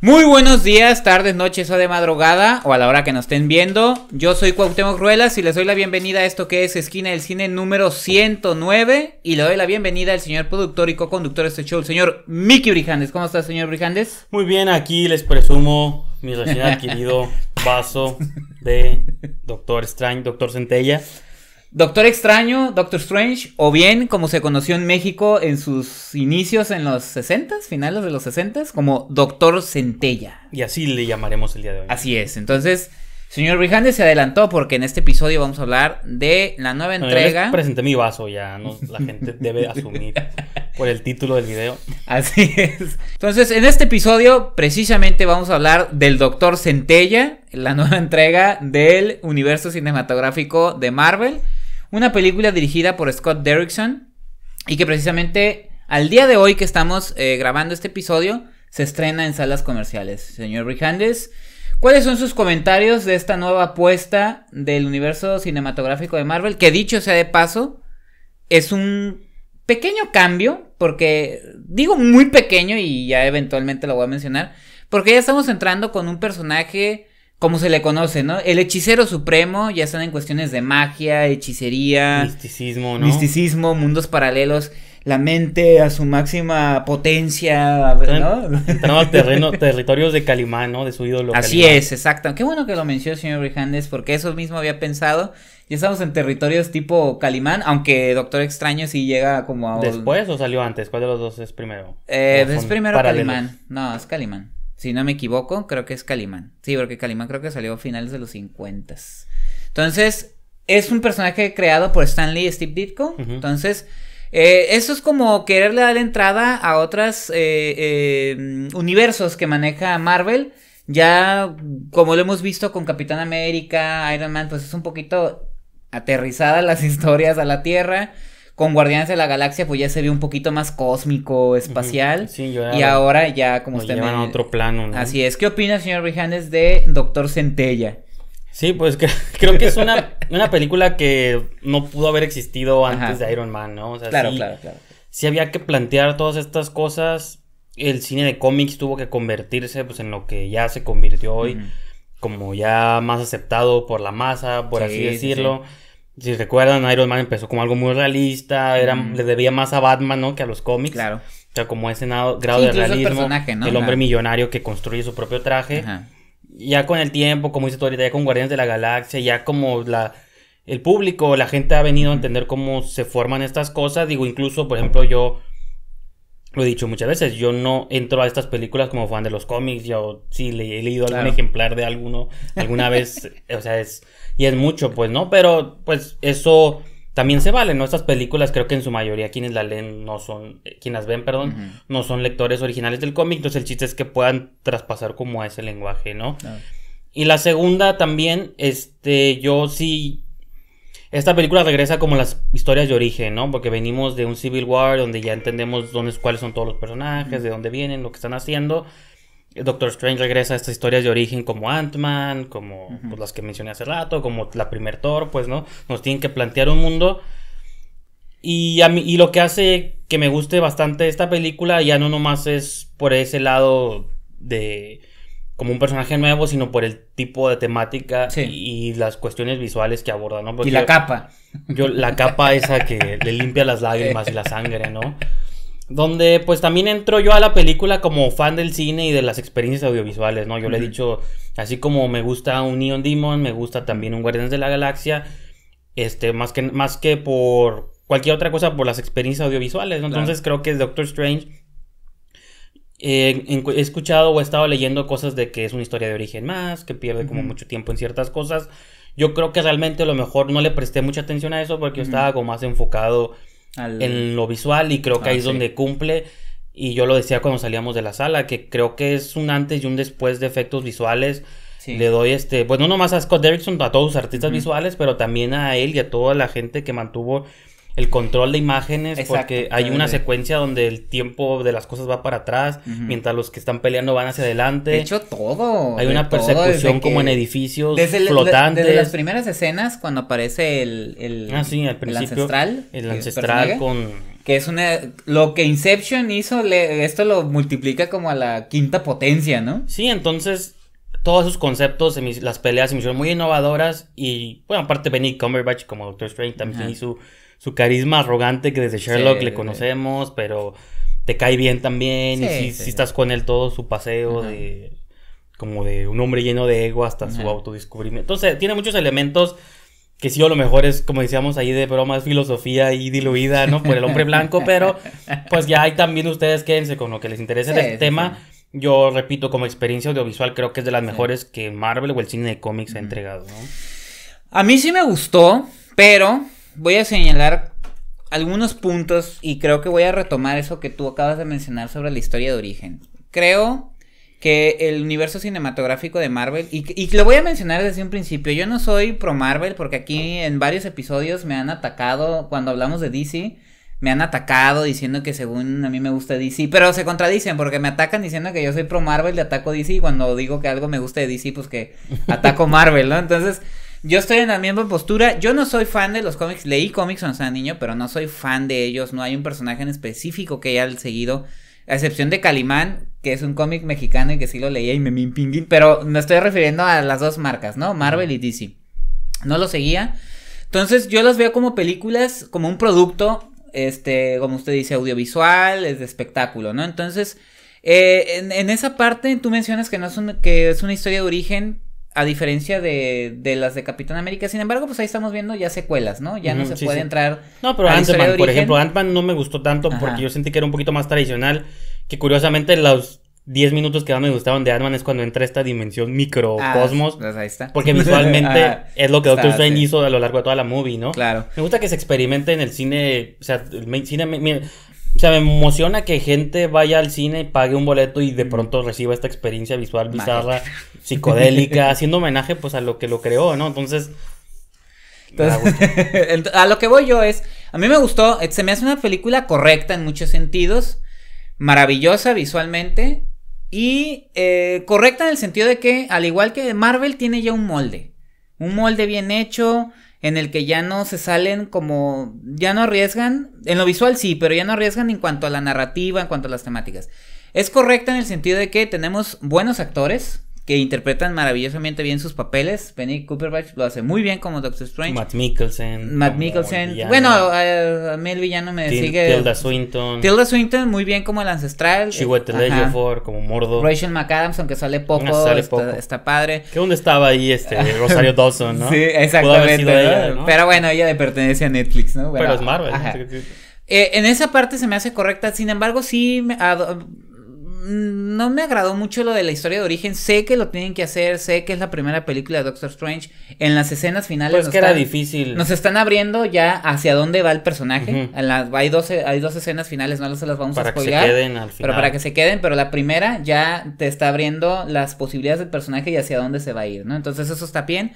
Muy buenos días, tardes, noches o de madrugada o a la hora que nos estén viendo. Yo soy Cuauhtémoc Ruelas y les doy la bienvenida a esto que es Esquina del Cine número 109 y le doy la bienvenida al señor productor y co-conductor de este show, el señor Miki Brijandes. ¿Cómo está, señor Brijandes? Muy bien, aquí les presumo mi recién adquirido vaso de Doctor Strange, Doctor Centella. Doctor Extraño, Doctor Strange, o bien como se conoció en México en sus inicios en los 60 finales de los 60 como Doctor Centella. Y así le llamaremos el día de hoy. Así es, entonces, señor Brijande se adelantó porque en este episodio vamos a hablar de la nueva entrega. Presente presenté mi vaso ya, la gente debe asumir por el título del video. Así es. Entonces, en este episodio precisamente vamos a hablar del Doctor Centella, la nueva entrega del universo cinematográfico de Marvel. Una película dirigida por Scott Derrickson y que precisamente al día de hoy que estamos eh, grabando este episodio se estrena en salas comerciales. Señor Brihandes, ¿cuáles son sus comentarios de esta nueva apuesta del universo cinematográfico de Marvel? Que dicho sea de paso, es un pequeño cambio, porque digo muy pequeño y ya eventualmente lo voy a mencionar, porque ya estamos entrando con un personaje como se le conoce, ¿no? El hechicero supremo, ya están en cuestiones de magia, hechicería, misticismo, Misticismo, mundos paralelos, la mente a su máxima potencia, ¿no? No, terreno, territorios de Calimán, ¿no? De su ídolo. Así es, exacto. Qué bueno que lo mencionó el señor Brijandes, porque eso mismo había pensado. Ya estamos en territorios tipo Calimán, aunque Doctor Extraño sí llega como a... ¿Después o salió antes? ¿Cuál de los dos es primero? Eh, es primero Calimán. No, es Calimán. Si no me equivoco, creo que es Calimán. Sí, porque Calimán creo que salió a finales de los 50. Entonces, es un personaje creado por Stanley y Steve Ditko. Entonces, eh, eso es como quererle dar entrada a otros eh, eh, universos que maneja Marvel. Ya, como lo hemos visto con Capitán América, Iron Man, pues es un poquito aterrizada las historias a la Tierra. Con Guardianes de la Galaxia, pues ya se vio un poquito más cósmico, espacial. Sí, yo Y ahora ya, como Nos a otro plano, ¿no? Así es. ¿Qué opina, señor Rijanes, de Doctor Centella? Sí, pues creo que es una, película que no pudo haber existido antes de Iron Man, ¿no? claro, claro, claro. Si había que plantear todas estas cosas. El cine de cómics tuvo que convertirse pues, en lo que ya se convirtió hoy, como ya más aceptado por la masa, por así decirlo si recuerdan, Iron Man empezó como algo muy realista, le debía más a Batman, ¿no? Que a los cómics. Claro. O sea, como ese grado de realismo, el hombre millonario que construye su propio traje. Ya con el tiempo, como dices tú ahorita, ya con Guardianes de la Galaxia, ya como la el público, la gente ha venido a entender cómo se forman estas cosas. Digo, incluso, por ejemplo, yo lo he dicho muchas veces, yo no entro a estas películas como fan de los cómics, yo sí le he leído algún ejemplar de alguno alguna vez, eh, o sea, es, y es mucho, pues, ¿no? Pero, pues, eso también se vale, ¿no? Estas películas creo que en su mayoría quienes las leen no son, eh, quienes las ven, perdón, no son lectores originales del cómic, entonces el chiste es que puedan traspasar como a ese lenguaje, ¿no? Y la segunda también, este, yo sí esta película regresa como las historias de origen, ¿no? Porque venimos de un Civil War donde ya entendemos dónde, cuáles son todos los personajes, de dónde vienen, lo que están haciendo. Eh, Doctor Strange regresa a estas historias de origen como Ant-Man, como pues, las que mencioné hace rato, como la primer Thor, pues, ¿no? Nos tienen que plantear un mundo. Y, a mí, y lo que hace que me guste bastante esta película ya no nomás es por ese lado de como un personaje nuevo, sino por el tipo de temática y, las cuestiones visuales que aborda, ¿no? y la capa. Yo, la capa esa que le limpia las lágrimas y la sangre, ¿no? Donde pues también entro yo a la película como fan del cine y de las experiencias audiovisuales, ¿no? Yo le he dicho, así como me gusta un Neon Demon, me gusta también un Guardians de la Galaxia, este, más que, más que por cualquier otra cosa, por las experiencias audiovisuales, ¿no? Entonces creo que es Doctor Strange eh, he escuchado o he estado leyendo cosas de que es una historia de origen más, que pierde como mucho tiempo en ciertas cosas. Yo creo que realmente a lo mejor no le presté mucha atención a eso porque estaba como más enfocado en lo visual y creo que ahí ah, es donde cumple. Y yo lo decía cuando salíamos de la sala, que creo que es un antes y un después de efectos visuales. Le doy este, bueno no nomás a Scott Derrickson, a todos los artistas visuales, pero también a él y a toda la gente que mantuvo el control de imágenes, porque hay una secuencia donde el tiempo de las cosas va para atrás, mientras los que están peleando van hacia adelante. De hecho, todo. Hay una persecución como en edificios desde flotantes. desde las primeras escenas, cuando aparece el, el, ah, ancestral. El ancestral con que es una lo que Inception hizo esto lo multiplica como a la quinta potencia no sí entonces todos sus conceptos las peleas se me hicieron muy innovadoras y bueno aparte Benny Cumberbatch como Doctor Strange también hizo su carisma arrogante que desde Sherlock le conocemos, pero te cae bien también. y si, estás con él todo su paseo de como de un hombre lleno de ego hasta su autodescubrimiento. Entonces, tiene muchos elementos que sí, a lo mejor es, como decíamos ahí de bromas, filosofía y diluida, ¿no? Por el hombre blanco, pero pues ya hay también ustedes quédense con lo que les interese sí, tema. Yo repito, como experiencia audiovisual, creo que es de las mejores que Marvel o el cine de cómics ha entregado, ¿no? A mí sí me gustó, pero voy a señalar algunos puntos y creo que voy a retomar eso que tú acabas de mencionar sobre la historia de origen. Creo que el universo cinematográfico de Marvel, y, lo voy a mencionar desde un principio, yo no soy pro Marvel porque aquí en varios episodios me han atacado cuando hablamos de DC me han atacado diciendo que según a mí me gusta DC, pero se contradicen porque me atacan diciendo que yo soy pro Marvel y ataco DC y cuando digo que algo me gusta de DC, pues que ataco Marvel, ¿no? Entonces, yo estoy en la misma postura. Yo no soy fan de los cómics. Leí cómics cuando era niño, pero no soy fan de ellos. No hay un personaje en específico que haya seguido. A excepción de Calimán, que es un cómic mexicano y que sí lo leía y me ping Pero me estoy refiriendo a las dos marcas, ¿no? Marvel y DC. No lo seguía. Entonces yo los veo como películas, como un producto, este, como usted dice, audiovisual, es de espectáculo, ¿no? Entonces, eh, en, esa parte tú mencionas que no es, que es una historia de origen, a diferencia de, las de Capitán América. Sin embargo, pues ahí estamos viendo ya secuelas, ¿no? Ya no se puede entrar. No, pero Ant-Man, por ejemplo, Ant-Man no me gustó tanto porque yo sentí que era un poquito más tradicional. Que curiosamente, los 10 minutos que más me gustaban de Ant-Man es cuando entra esta dimensión microcosmos. Ah, ahí está. Porque visualmente es lo que Doctor Strange hizo a lo largo de toda la movie, ¿no? Claro. Me gusta que se experimente en el cine, o sea, el cine. O sea, me emociona que gente vaya al cine y pague un boleto y de pronto reciba esta experiencia visual bizarra, psicodélica, haciendo homenaje pues a lo que lo creó, ¿no? Entonces... a lo que voy yo es, a mí me gustó, eh, se me hace una película correcta en muchos sentidos, maravillosa visualmente y eh, correcta en el sentido de que, al igual que Marvel, tiene ya un molde, un molde bien hecho, en el que ya no se salen como, ya no arriesgan, en lo visual sí, pero ya no arriesgan en cuanto a la narrativa, en cuanto a las temáticas. Es correcta en el sentido de que tenemos buenos actores, que interpretan maravillosamente bien sus papeles. Penny Cooperbatch lo hace muy bien como Doctor Strange. Matt Mikkelsen. Matt Mikkelsen. Bueno, a, mí el villano me sigue. Tilda Swinton. Tilda Swinton, muy bien como el ancestral. Chiwetel como Mordo. Rachel McAdams, aunque sale poco, está, padre. ¿Qué dónde estaba ahí este Rosario Dawson, no? sí, exactamente. Pero bueno, ella le pertenece a Netflix, ¿no? Pero es Marvel. Eh, en esa parte se me hace correcta. Sin embargo, sí. Mm, no me agradó mucho lo de la historia de origen. Sé que lo tienen que hacer, sé que es la primera película de Doctor Strange. En las escenas finales. Pues nos que están, era difícil. Nos están abriendo ya hacia dónde va el personaje. hay, dos, hay escenas finales, no se las vamos a spoilear. Para que se queden Pero para que se queden, pero la primera ya te está abriendo las posibilidades del personaje y hacia dónde se va a ir, ¿no? Entonces eso está bien.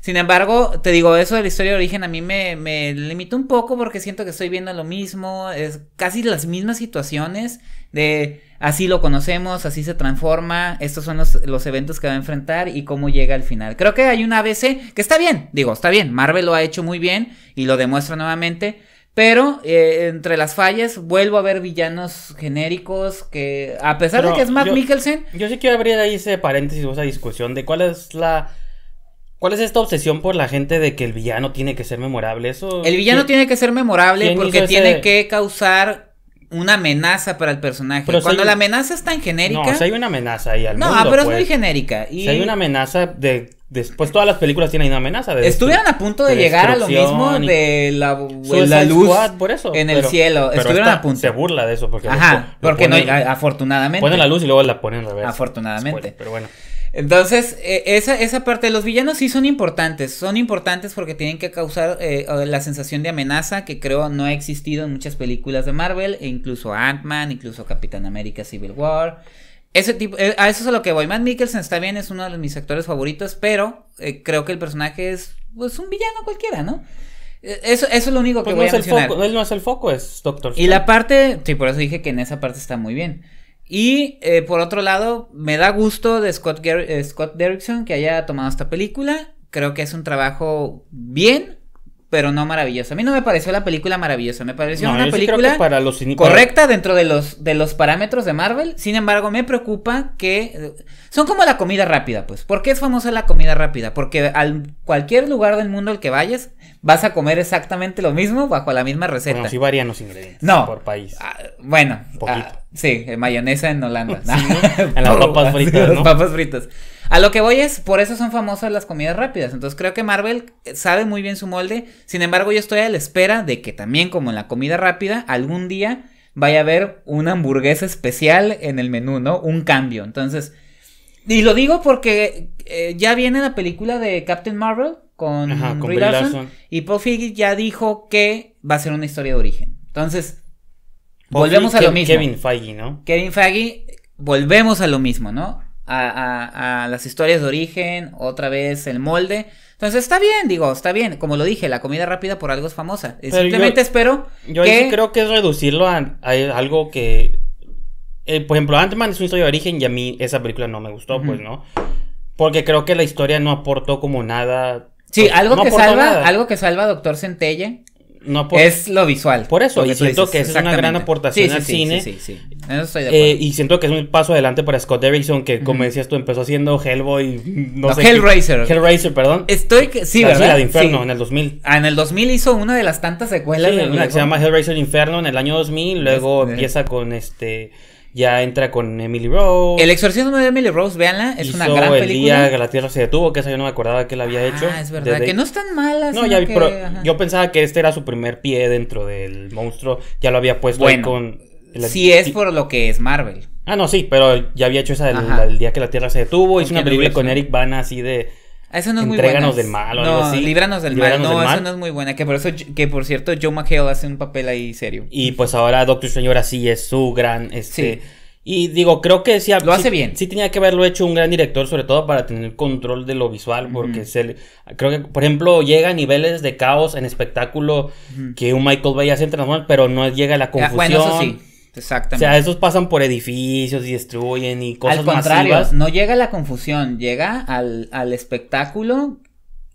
Sin embargo, te digo, eso de la historia de origen a mí me, me limita un poco porque siento que estoy viendo lo mismo, es casi las mismas situaciones de así lo conocemos, así se transforma, estos son los, eventos que va a enfrentar y cómo llega al final. Creo que hay una ABC que está bien, digo, está bien, Marvel lo ha hecho muy bien y lo demuestra nuevamente. Pero eh, entre las fallas vuelvo a ver villanos genéricos que, a pesar de que es Matt yo, Yo sí quiero abrir ahí ese paréntesis o esa discusión de cuál es la. ¿Cuál es esta obsesión por la gente de que el villano tiene que ser memorable? Eso. El villano tiene que ser memorable porque tiene que causar una amenaza para el personaje. Cuando la amenaza es tan genérica. No, hay una amenaza ahí al No, pero es muy pues. genérica. Y... Si hay una amenaza de. Después todas las películas tienen una amenaza. De Estuvieron a punto de, llegar a lo mismo de la, luz en el cielo. Estuvieron a punto. Se burla de eso porque. Ajá, porque no, afortunadamente. Ponen la luz y luego la ponen revés. Afortunadamente. pero bueno. Entonces, e, esa, esa parte de los villanos sí son importantes. Son importantes porque tienen que causar eh, la sensación de amenaza que creo no ha existido en muchas películas de Marvel, e incluso Ant-Man, incluso Capitán América Civil War. Ese tipo, eh, a eso es a lo que voy. Matt Mikkelsen está bien, es uno de mis actores favoritos, pero eh, creo que el personaje es pues, un villano cualquiera, ¿no? Eso, es lo único que pues no es El foco, él no es el foco, es Doctor Strange. Y la parte, sí, por eso dije que en esa parte está muy bien. Y eh, por otro lado, me da gusto de Scott, eh, Scott Derrickson que haya tomado esta película. Creo que es un trabajo bien, pero no maravillosa. A mí no me pareció la película maravillosa, me pareció una película correcta dentro de los, de los parámetros de Marvel. Sin embargo, me preocupa que eh, son como la comida rápida, pues. ¿Por qué es famosa la comida rápida? Porque al cualquier lugar del mundo al que vayas, vas a comer exactamente lo mismo bajo la misma receta. Bueno, sí varían los ingredientes. No. Por país. Ah, bueno. Ah, sí, mayonesa en Holanda. Sí, en las papas fritas, Las papas fritas. A lo que voy es, por eso son famosas las comidas rápidas. Entonces creo que Marvel eh, sabe muy bien su molde. Sin embargo, yo estoy a la espera de que también, como en la comida rápida, algún día vaya a haber una hamburguesa especial en el menú, ¿no? Un cambio. Entonces, y lo digo porque eh, ya viene la película de Captain Marvel con, Ajá, Larson, y Paul ya dijo que va a ser una historia de origen. Entonces, volvemos a lo mismo. Kevin Feige, ¿no? Kevin Feige, volvemos a lo mismo, ¿no? a, las historias de origen, otra vez el molde. Entonces está bien, digo, está bien. Como lo dije, la comida rápida por algo es famosa. Eh, simplemente espero. Yo que... creo que es reducirlo a, algo que. Eh, por ejemplo, Ant-Man es una historia de origen y a mí esa película no me gustó, pues, ¿no? Porque creo que la historia no aportó como nada. Sí, pues, algo que salva, algo que salva Doctor Centelle no es lo visual. Por eso, y siento que es una gran aportación sí, sí, al sí, cine. Eh, y siento que es un paso adelante para Scott Derrickson, que como decías tú, empezó haciendo Hellboy, no, Hellraiser. Hellraiser, perdón. Estoy que, sí, la de Inferno, en el 2000. Ah, en el 2000 hizo una de las tantas secuelas. una que se llama Hellraiser Inferno en el año 2000, luego este. empieza con este... Ya entra con Emily Rose. El exorcismo de Emily Rose, véanla, es una gran película. que la Tierra se detuvo, que esa yo no me acordaba que la había hecho. Ah, es verdad, que no es tan mala. No, ya yo pensaba que este era su primer pie dentro del monstruo, ya lo había puesto ahí con si es por lo que es Marvel. Ah, no, sí, pero ya había hecho esa del, día que la Tierra se detuvo. Hizo una película con Eric Bana así de. Ah, eso no es muy buena. Entréganos del mal algo así. Líbranos del mal. no, eso no es muy buena. Que por eso, que por cierto, Joe McHale hace un papel ahí serio. Y pues ahora Doctor Strange ahora sí es su gran. Este, sí. Y digo, creo que sí. Lo hace bien. Sí tenía que haberlo hecho un gran director, sobre todo para tener control de lo visual, porque creo que, por ejemplo, llega a niveles de caos en espectáculo que un Michael Bay hace en pero no llega a la confusión. Ah, bueno, eso sí. Exactamente. O sea, esos pasan por edificios y destruyen y cosas Al contrario, no llega la confusión, llega al, al espectáculo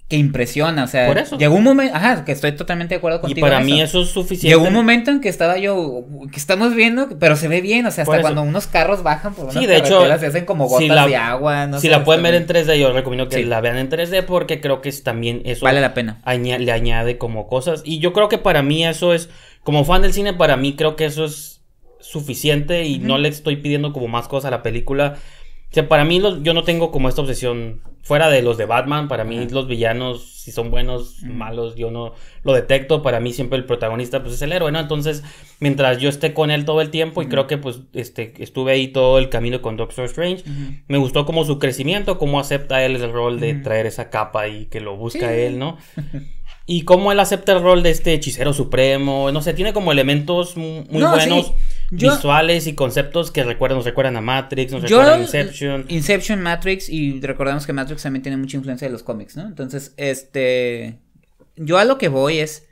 que impresiona, o sea, por eso. llegó un momento, ajá, que estoy totalmente de acuerdo contigo. Y para mí eso es suficiente. Llegó un momento en que estaba yo, que estamos viendo, pero se ve bien, o sea, hasta cuando unos carros bajan por sí, de hecho, se hacen como gotas de agua. si la pueden ver en 3D, yo recomiendo que la vean en 3D porque creo que es también eso vale la pena. le añade como cosas y yo creo que para mí eso es, como fan del cine, para mí creo que eso es suficiente y no le estoy pidiendo como más cosas a la película. O sea, para mí yo no tengo como esta obsesión fuera de los de Batman. Para mí los villanos, si son buenos, malos, yo no lo detecto. Para mí siempre el protagonista pues es el héroe, ¿no? Entonces, mientras yo esté con él todo el tiempo y creo que pues este, estuve ahí todo el camino con Doctor Strange, me gustó como su crecimiento, cómo acepta él el rol de traer esa capa y que lo busca él, ¿no? y cómo él acepta el rol de este hechicero supremo, no sé, tiene como elementos muy buenos visuales y conceptos que recuerdan, nos recuerdan a Matrix, nos recuerdan a Inception. Inception, Matrix, y recordamos que Matrix también tiene mucha influencia de los cómics, ¿no? Entonces, este. Yo a lo que voy es.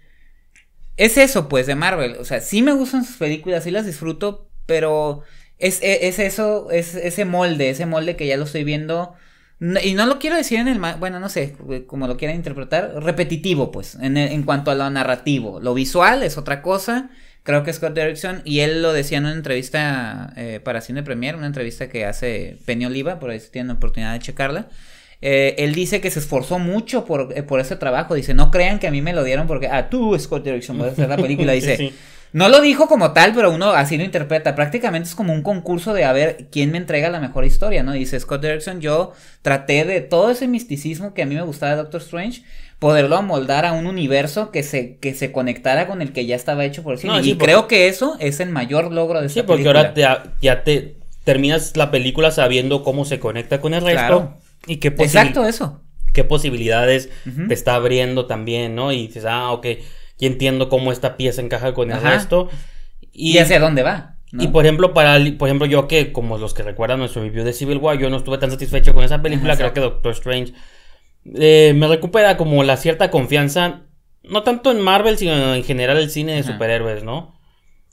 Es eso, pues, de Marvel. O sea, sí me gustan sus películas, sí las disfruto, pero es, e, eso, es ese molde, ese molde que ya lo estoy viendo. y no lo quiero decir en el, bueno, no sé, como lo quieran interpretar, repetitivo, pues, en, en cuanto a lo narrativo. Lo visual es otra cosa, creo que Scott Derrickson, y él lo decía en una entrevista eh, para Cine Premier, una entrevista que hace Peña Oliva, por ahí si tienen la oportunidad de checarla. Eh, él dice que se esforzó mucho eh, por, ese trabajo. Dice, no crean que a mí me lo dieron porque, ah, tú, Scott Derrickson, puedes hacer la película. Dice, no lo dijo como tal, pero uno así lo interpreta. Prácticamente es como un concurso de a ver quién me entrega la mejor historia, ¿no? Dice Scott Derrickson, yo traté de todo ese misticismo que a mí me gustaba de Doctor Strange poderlo amoldar a un universo que se, que se conectara con el que ya estaba hecho por el cine. y creo que eso es el mayor logro de esta Sí, porque ahora ya te terminas la película sabiendo cómo se conecta con el resto claro. y qué Exacto, eso. Qué posibilidades te está abriendo también, ¿no? Y dices, ah, ok, ya entiendo cómo esta pieza encaja con el resto. Y, hacia dónde va. Y por ejemplo, para por ejemplo, yo que, como los que recuerdan nuestro review de Civil War, yo no estuve tan satisfecho con esa película. creo que Doctor Strange eh, me recupera como la cierta confianza, no tanto en Marvel, sino en general el cine de superhéroes, ¿no?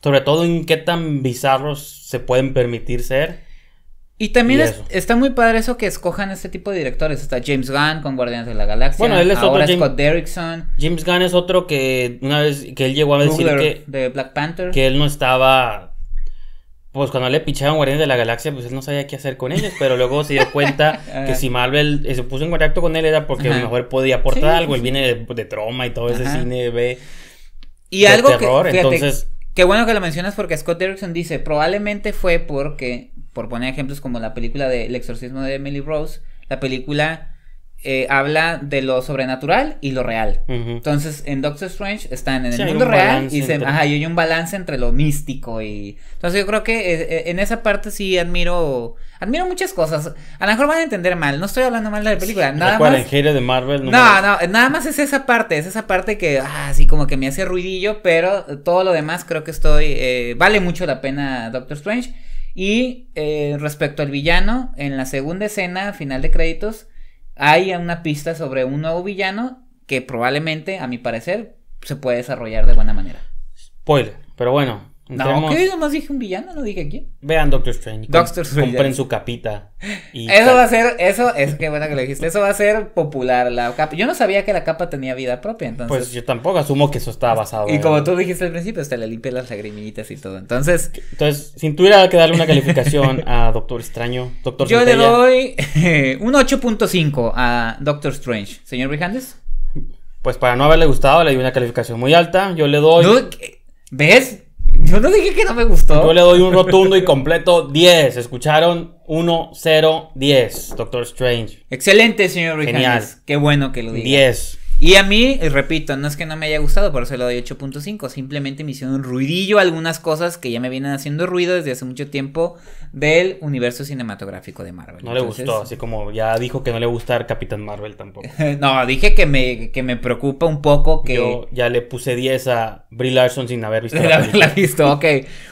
Sobre todo en qué tan bizarros se pueden permitir ser. Y también está muy padre eso que escojan este tipo de directores. Está James Gunn con Guardianes de la Galaxia. Bueno, es Ahora Scott Derrickson. James Gunn es otro que una vez que él llegó a decir que de Black Panther que él no estaba pues cuando le pichaban Guardianes de la Galaxia, pues él no sabía qué hacer con ellos, pero luego se dio cuenta ah. que si Marvel eh, se puso en contacto con él era porque a lo mejor podía aportar algo, él viene de, pues, de Troma y todo ese cine B y algo que, fíjate, entonces... Qué bueno que lo mencionas porque Scott Derrickson dice, probablemente fue porque, por poner ejemplos como la película de El exorcismo de Emily Rose, la película eh, habla de lo sobrenatural y lo real. Entonces, en Doctor Strange están en el mundo real y, se, hay un balance entre lo místico y... Entonces, yo creo que eh, eh, en esa parte sí admiro... Admiro muchas cosas. A lo mejor van a entender mal. No estoy hablando mal de la película. nada de Marvel. No, no, nada más es esa parte. Es esa parte que, ah, así como que me hace ruidillo, pero todo lo demás creo que estoy... vale mucho la pena Doctor Strange. Y respecto al villano, en la segunda escena, final de créditos hay una pista sobre un nuevo villano que probablemente, a mi parecer, se puede desarrollar de buena manera. Spoiler, pero bueno, no, ¿qué? más dije un villano, no dije quién. Vean Doctor Strange. Doctor Strange. Compren su capita. eso va a ser, eso, es que bueno que lo dijiste, eso va a ser popular la capa. Yo no sabía que la capa tenía vida propia, entonces. Pues yo tampoco asumo que eso estaba basado. Y como tú dijiste al principio, hasta le limpia las lagrimitas y todo, entonces. Entonces, si tuviera que darle una calificación a Doctor Extraño, Doctor Yo le doy un 8.5 a Doctor Strange. Señor Brijandes. Pues para no haberle gustado, le di una calificación muy alta. Yo le doy. ¿Ves? Yo no dije que no me gustó. Yo le doy un rotundo y completo 10. ¿Escucharon? 1, 0, 10. Doctor Strange. Excelente, señor Rijanes. Genial. Qué bueno que lo diga. 10. Y a mí, eh, repito, no es que no me haya gustado, por eso le doy 8.5. Simplemente me hicieron un ruidillo algunas cosas que ya me vienen haciendo ruido desde hace mucho tiempo del universo cinematográfico de Marvel. No le gustó, así como ya dijo que no le gusta Capitán Marvel tampoco. no, dije que me, que me preocupa un poco que. Yo ya le puse 10 a Brie Larson sin haber visto. La, visto, ok.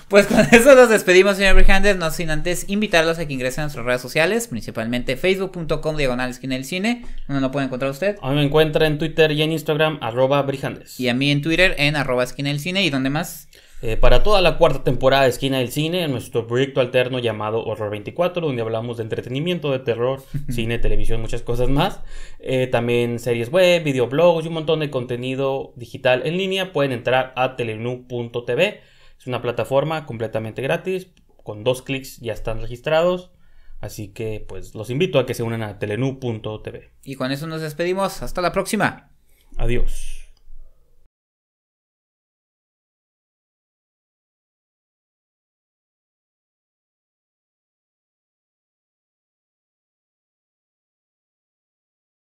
Pues con eso nos despedimos, señor Handers. No sin antes invitarlos a que ingresen a nuestras redes sociales, principalmente facebook.com diagonal esquina del cine, donde lo puede encontrar usted. A mí me encuentra en Twitter y en Instagram, arroba Brijandes. Y a mí en Twitter, en arroba Esquina del Cine. ¿Y dónde más? Eh, para toda la cuarta temporada de Esquina del Cine, en nuestro proyecto alterno llamado Horror 24, donde hablamos de entretenimiento, de terror, cine, televisión, muchas cosas más. Eh, también series web, videoblogs y un montón de contenido digital en línea. Pueden entrar a telenu.tv Es una plataforma completamente gratis. Con dos clics ya están registrados. Así que pues los invito a que se unan a telenu.tv Y con eso nos despedimos. Hasta la próxima. Adiós.